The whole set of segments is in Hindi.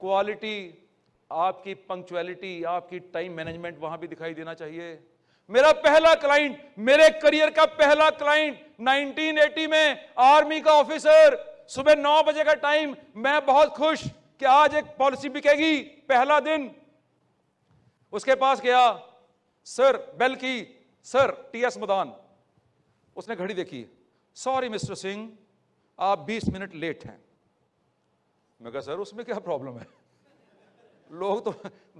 क्वालिटी आपकी पंक्चुअलिटी आपकी टाइम मैनेजमेंट वहां भी दिखाई देना चाहिए मेरा पहला क्लाइंट मेरे करियर का पहला क्लाइंट 1980 में आर्मी का ऑफिसर सुबह नौ बजे का टाइम मैं बहुत खुश कि आज एक पॉलिसी बिकेगी पहला दिन उसके पास गया सर बेल की सर टी एस मदान उसने घड़ी देखी सॉरी मिस्टर सिंह आप 20 मिनट लेट हैं मैं कहा सर उसमें क्या प्रॉब्लम है लोग तो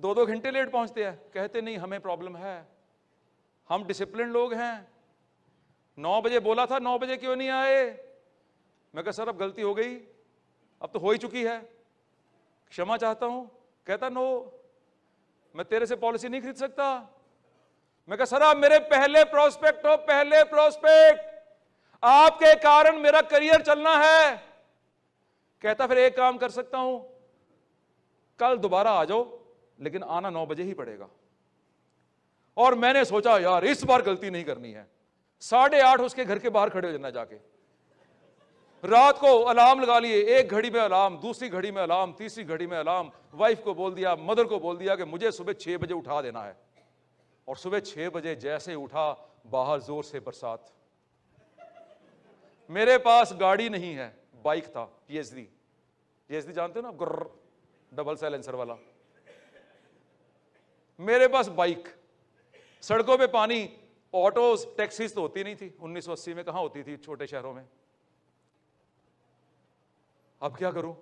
दो दो घंटे लेट पहुंचते हैं कहते नहीं हमें प्रॉब्लम है हम डिसिप्लिन लोग हैं नौ बजे बोला था नौ बजे क्यों नहीं आए मैं कहा सर अब गलती हो गई अब तो हो ही चुकी है क्षमा चाहता हूं कहता नो मैं तेरे से पॉलिसी नहीं खरीद सकता मैं कहा सर आप मेरे पहले प्रोस्पेक्ट हो पहले प्रोस्पेक्ट आपके कारण मेरा करियर चलना है कहता फिर एक काम कर सकता हूं कल दोबारा आ जाओ लेकिन आना नौ बजे ही पड़ेगा और मैंने सोचा यार इस बार गलती नहीं करनी है साढ़े आठ उसके घर के बाहर खड़े हो जाना जाके रात को अलार्म लगा लिए एक घड़ी में अलार्म दूसरी घड़ी में अलार्म तीसरी घड़ी में अलार्म वाइफ को बोल दिया मदर को बोल दिया कि मुझे सुबह छह बजे उठा देना है और सुबह छह बजे जैसे उठा बाहर जोर से बरसात मेरे पास गाड़ी नहीं है बाइक था पीएचडी पीएचडी जानते हो ना गुर्र डबल साइलेंसर वाला मेरे पास बाइक सड़कों पे पानी ऑटोज टैक्सीज तो होती नहीं थी 1980 में कहा होती थी छोटे शहरों में अब क्या करूं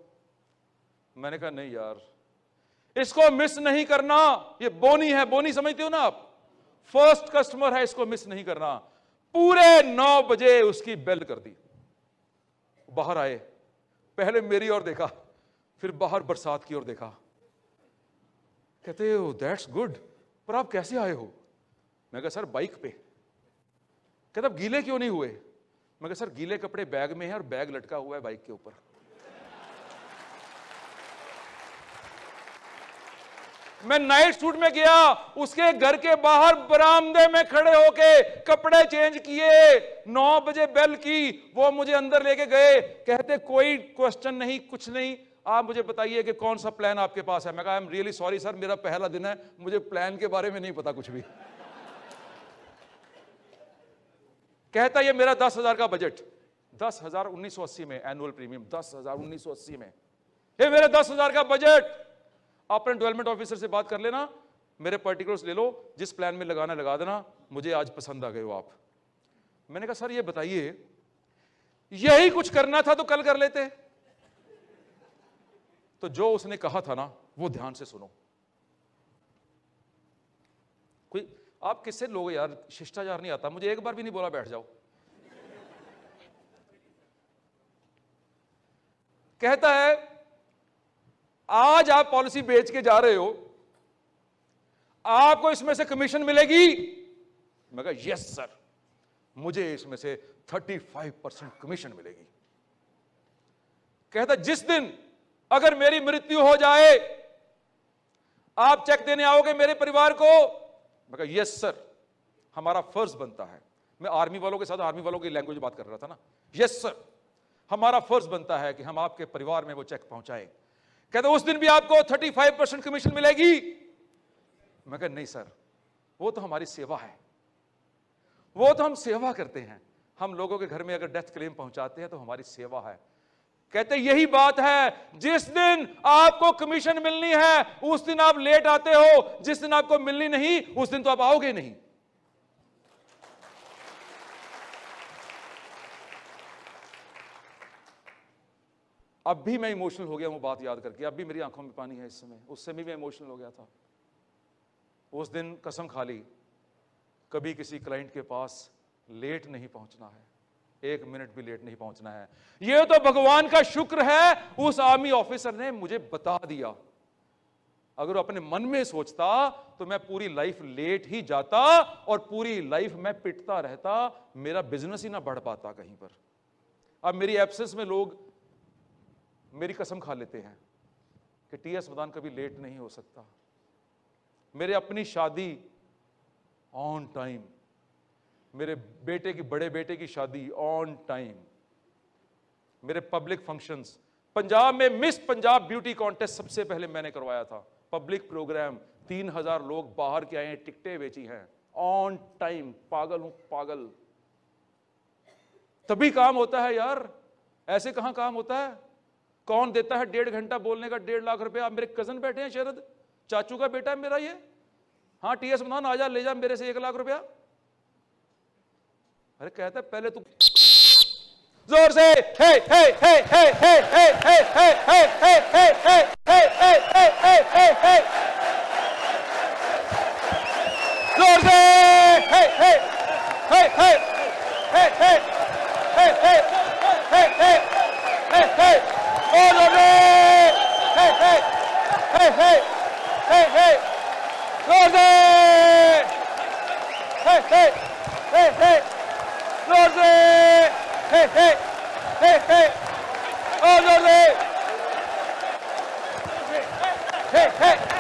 मैंने कहा नहीं यार इसको मिस नहीं करना ये बोनी है बोनी समझते हो ना आप फर्स्ट कस्टमर है इसको मिस नहीं करना पूरे नौ बजे उसकी बेल कर दी बाहर आए पहले मेरी ओर देखा फिर बाहर बरसात की ओर देखा कहते हो दैट्स गुड पर आप कैसे आए हो मैं कहा सर बाइक पे कहते गीले क्यों नहीं हुए मैं कहा सर गीले कपड़े बैग में है और बैग लटका हुआ है बाइक के ऊपर मैं नाइट सूट में गया उसके घर के बाहर बरामदे में खड़े होके कपड़े चेंज किए नौ बजे बेल की वो मुझे अंदर लेके गए कहते कोई क्वेश्चन नहीं कुछ नहीं आप मुझे बताइए कि कौन सा प्लान आपके पास है मैं कहा I am really sorry sir मेरा पहला दिन है मुझे प्लान के बारे में नहीं पता कुछ भी कहता ये मेरा दस हजार का बजट दस हजार उन्नीस सौ अस्सी में एनुअल प्रीमियम दस हजार उन्नीस सौ अस्सी में ये मेरा दस हजार का बजट आप अपने डेवलपमेंट ऑफिसर से बात कर लेना मेरे पर्टिकुलर्स ले लो जिस प्लान में लगाना लगा देना मुझे आज पसंद आ गए हो आप मैंने कहा सर ये बताइए यही कुछ करना था तो कल कर लेते तो जो उसने कहा था ना वो ध्यान से सुनो कोई आप किससे लोग यार शिष्टाचार नहीं आता मुझे एक बार भी नहीं बोला बैठ जाओ कहता है आज आप पॉलिसी बेच के जा रहे हो आपको इसमें से कमीशन मिलेगी मैं कहा यस सर मुझे इसमें से 35 परसेंट कमीशन मिलेगी कहता जिस दिन अगर मेरी मृत्यु हो जाए आप चेक देने आओगे मेरे परिवार को मैं कहा यस सर हमारा फर्ज बनता है मैं आर्मी वालों के साथ आर्मी वालों की लैंग्वेज बात कर रहा था ना यस सर हमारा फर्ज बनता है कि हम आपके परिवार में वो चेक पहुंचाएं कहते उस दिन भी आपको 35 परसेंट कमीशन मिलेगी मैं कह नहीं सर वो तो हमारी सेवा है वो तो हम सेवा करते हैं हम लोगों के घर में अगर डेथ क्लेम पहुंचाते हैं तो हमारी सेवा है कहते यही बात है जिस दिन आपको कमीशन मिलनी है उस दिन आप लेट आते हो जिस दिन आपको मिलनी नहीं उस दिन तो आप आओगे नहीं अब भी मैं इमोशनल हो गया हूँ बात याद करके अब भी मेरी आंखों में पानी है इस समय उस समय भी इमोशनल हो गया था उस दिन कसम खा ली कभी किसी क्लाइंट के पास लेट नहीं पहुंचना है एक मिनट भी लेट नहीं पहुंचना है यह तो भगवान का शुक्र है उस आर्मी ऑफिसर ने मुझे बता दिया अगर अपने मन में सोचता तो मैं पूरी लाइफ लेट ही जाता और पूरी लाइफ मैं पिटता रहता मेरा बिजनेस ही ना बढ़ पाता कहीं पर अब मेरी एब्सेंस में लोग मेरी कसम खा लेते हैं कि टी एस मदान कभी लेट नहीं हो सकता मेरे अपनी शादी ऑन टाइम मेरे बेटे की बड़े बेटे की शादी ऑन टाइम मेरे पब्लिक फंक्शंस पंजाब में मिस पंजाब ब्यूटी कॉन्टेस्ट सबसे पहले मैंने करवाया था पब्लिक प्रोग्राम तीन हजार लोग बाहर के आए हैं टिकटें बेची हैं ऑन टाइम पागल हूं पागल तभी काम होता है यार ऐसे कहां काम होता है कौन देता है डेढ़ घंटा बोलने का डेढ़ लाख रुपया मेरे कजन बैठे हैं शरद चाचू का बेटा है मेरा ये हाँ टी एस आ जा ले जा मेरे से एक लाख रुपया अरे कहता है पहले तू जोर से हे हे हे हे हे हे हे हे हे हे हे हे हे हे हे हे हे हे जोर से हे हे हे हे हे हे hey, hey, hey. Jordi, hey, hey, hey, hey. Oh Jordi. Hey, hey.